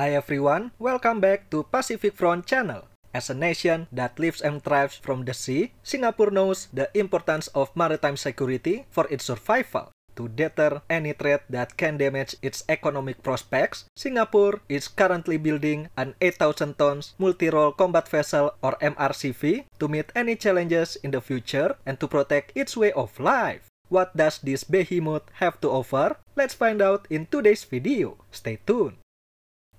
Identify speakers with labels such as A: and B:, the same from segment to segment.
A: Hi everyone, welcome back to Pacific Front Channel. As a nation that lives and thrives from the sea, Singapore knows the importance of maritime security for its survival. To deter any threat that can damage its economic prospects, Singapore is currently building an 8,000 tons multi-role combat vessel or MRCV to meet any challenges in the future and to protect its way of life. What does this behemoth have to offer? Let's find out in today's video. Stay tuned.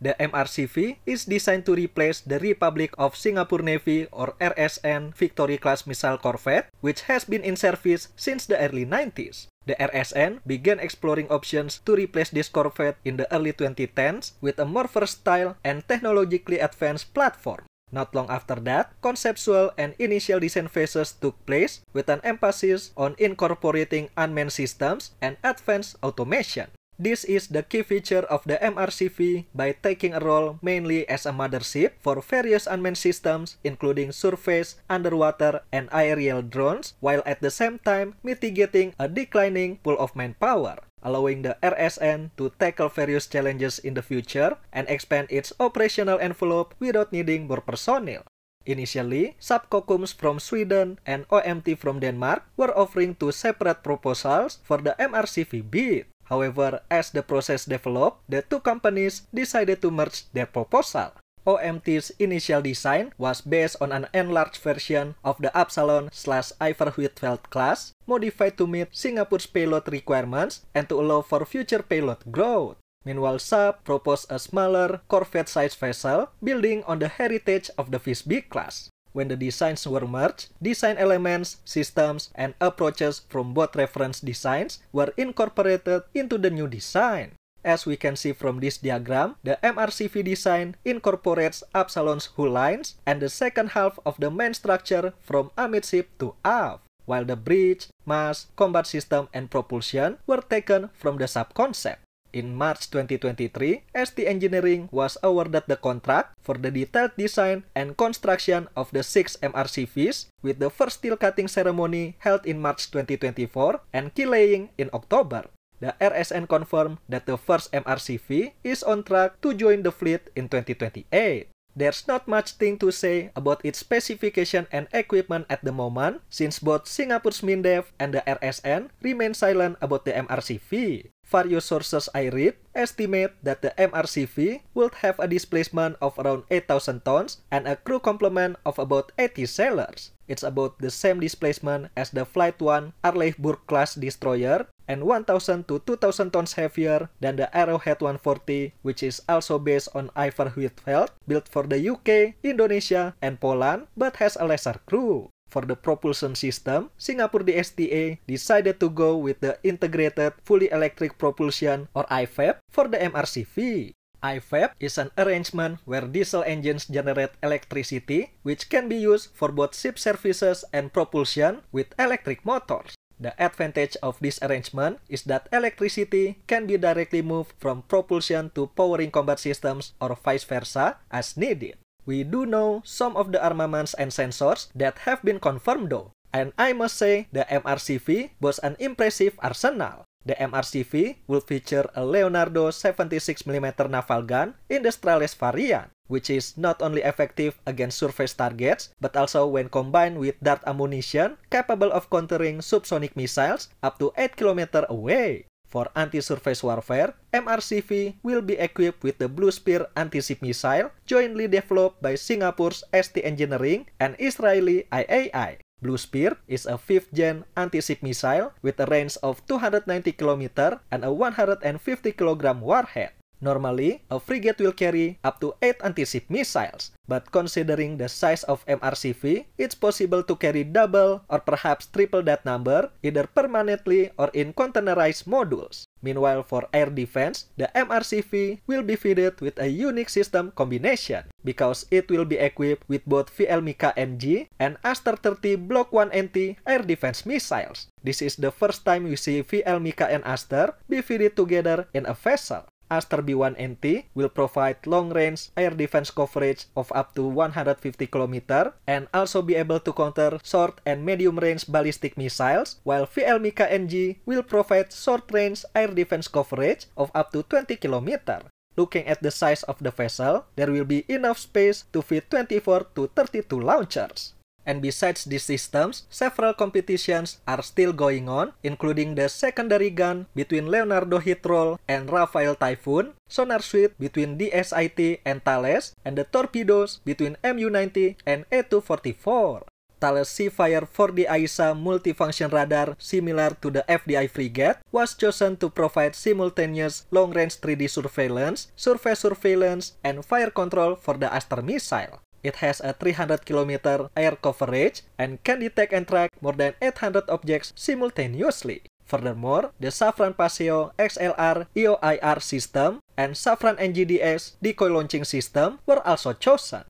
A: The MRCV is designed to replace the Republic of Singapore Navy or RSN Victory class missile corvette, which has been in service since the early 90s. The RSN began exploring options to replace this corvette in the early 2010s with a more versatile and technologically advanced platform. Not long after that, conceptual and initial design phases took place with an emphasis on incorporating unmanned systems and advanced automation. This is the key feature of the MRCV by taking a role mainly as a mothership for various unmanned systems including surface, underwater, and aerial drones while at the same time mitigating a declining pool of manpower, allowing the RSN to tackle various challenges in the future and expand its operational envelope without needing more personnel. Initially, subcocums from Sweden and OMT from Denmark were offering two separate proposals for the MRCV bid. However, as the process developed, the two companies decided to merge their proposal. OMT's initial design was based on an enlarged version of the Absalon slash Ivor Whitfield class, modified to meet Singapore's payload requirements and to allow for future payload growth. Meanwhile, Saab proposed a smaller, corvette-sized vessel building on the heritage of the Fish class when the designs were merged, design elements, systems, and approaches from both reference designs were incorporated into the new design. As we can see from this diagram, the MRCV design incorporates Absalon's hull lines and the second half of the main structure from amidship to aft, while the bridge, mast, combat system, and propulsion were taken from the sub-concept. In March 2023, ST Engineering was awarded the contract for the detailed design and construction of the six MRCVs, with the first steel cutting ceremony held in March 2024 and key laying in October. The RSN confirmed that the first MRCV is on track to join the fleet in 2028. There's not much thing to say about its specification and equipment at the moment, since both Singapore's MINDEF and the RSN remain silent about the MRCV. Various sources I read estimate that the MRCV would have a displacement of around 8,000 tons and a crew complement of about 80 sailors. It's about the same displacement as the Flight 1 burke class destroyer and 1,000 to 2,000 tons heavier than the Arrowhead 140, which is also based on Ivar Huitfeldt, built for the UK, Indonesia, and Poland, but has a lesser crew. For the propulsion system, Singapore DSTA decided to go with the Integrated Fully Electric Propulsion or IFAP for the MRCV. IFAP is an arrangement where diesel engines generate electricity, which can be used for both ship services and propulsion with electric motors. The advantage of this arrangement is that electricity can be directly moved from propulsion to powering combat systems or vice versa as needed. We do know some of the armaments and sensors that have been confirmed though. And I must say, the MRCV boasts an impressive arsenal. The MRCV will feature a Leonardo 76mm naval gun in the Stralis variant, which is not only effective against surface targets, but also when combined with dart ammunition capable of countering subsonic missiles up to 8 km away for Anti-Surface Warfare, MRCV will be equipped with the Blue Spear anti-ship missile jointly developed by Singapore's ST Engineering and Israeli IAI. Blue Spear is a fifth gen anti-ship missile with a range of 290 km and a 150 kg warhead. Normally, a frigate will carry up to 8 anti-ship missiles, but considering the size of MRCV, it's possible to carry double or perhaps triple that number, either permanently or in containerized modules. Meanwhile, for air defense, the MRCV will be fitted with a unique system combination because it will be equipped with both VLMIKA NG and Aster 30 Block 1 NT air defense missiles. This is the first time we see VLMIKA and Aster be fitted together in a vessel. Aster B1NT will provide long-range air defense coverage of up to 150 km and also be able to counter short and medium-range ballistic missiles, while VLMIKA NG will provide short-range air defense coverage of up to 20 km. Looking at the size of the vessel, there will be enough space to fit 24 to 32 launchers. And besides these systems, several competitions are still going on, including the secondary gun between Leonardo Hitrol and Rafael Typhoon, sonar suite between DSIT and Thales, and the torpedoes between MU-90 and A244. Thales Seafire 4D AISA multifunction radar similar to the FDI frigate was chosen to provide simultaneous long-range 3D surveillance, surface surveillance, and fire control for the Aster missile. It has a 300 km air coverage and can detect and track more than 800 objects simultaneously. Furthermore, the Safran Paseo XLR EOIR system and Safran NGDS decoy launching system were also chosen.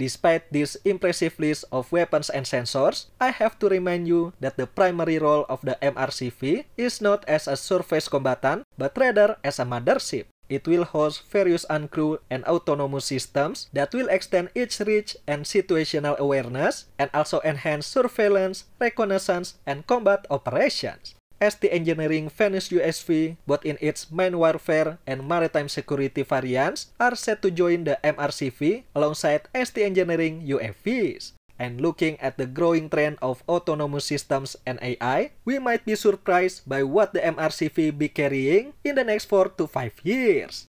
A: Despite this impressive list of weapons and sensors, I have to remind you that the primary role of the MRCV is not as a surface combatant, but rather as a mothership. It will host various uncrewed and autonomous systems that will extend its reach and situational awareness and also enhance surveillance, reconnaissance, and combat operations. ST Engineering Venice USV, both in its main warfare and maritime security variants, are set to join the MRCV alongside ST Engineering UAVs. and looking at the growing trend of autonomous systems and AI, we might be surprised by what the MRCV be carrying in the next 4 to 5 years.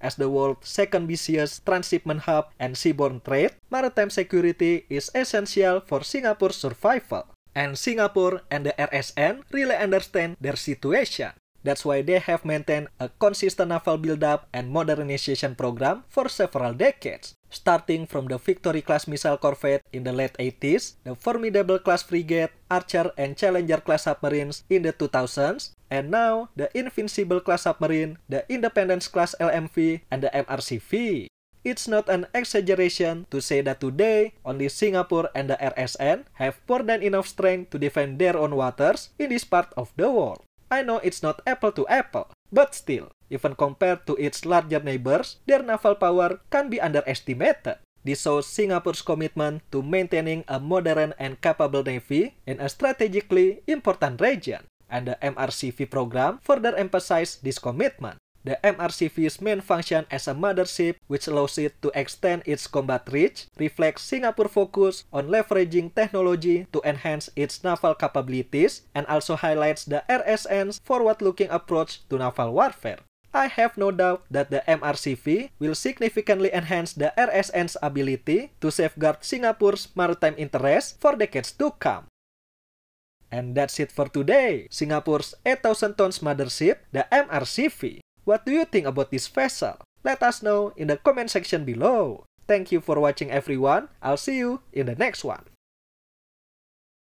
A: As the world's second busiest transshipment hub and seaborne trade, maritime security is essential for Singapore's survival. And Singapore and the RSN really understand their situation. That's why they have maintained a consistent naval buildup and modernization program for several decades starting from the Victory-class missile corvette in the late 80s, the formidable-class frigate, Archer, and Challenger-class submarines in the 2000s, and now the Invincible-class submarine, the Independence-class LMV, and the MRCV. It's not an exaggeration to say that today, only Singapore and the RSN have more than enough strength to defend their own waters in this part of the world. I know it's not apple to apple, but still, even compared to its larger neighbors, their naval power can be underestimated. This shows Singapore's commitment to maintaining a modern and capable navy in a strategically important region, and the MRCV program further emphasized this commitment. The MRCV's main function as a mothership, which allows it to extend its combat reach, reflects Singapore's focus on leveraging technology to enhance its naval capabilities and also highlights the RSN's forward looking approach to naval warfare. I have no doubt that the MRCV will significantly enhance the RSN's ability to safeguard Singapore's maritime interests for decades to come. And that's it for today. Singapore's 8,000 tons mothership, the MRCV. What do you think about this vessel? Let us know in the comment section below. Thank you for watching everyone. I'll see you in the next one.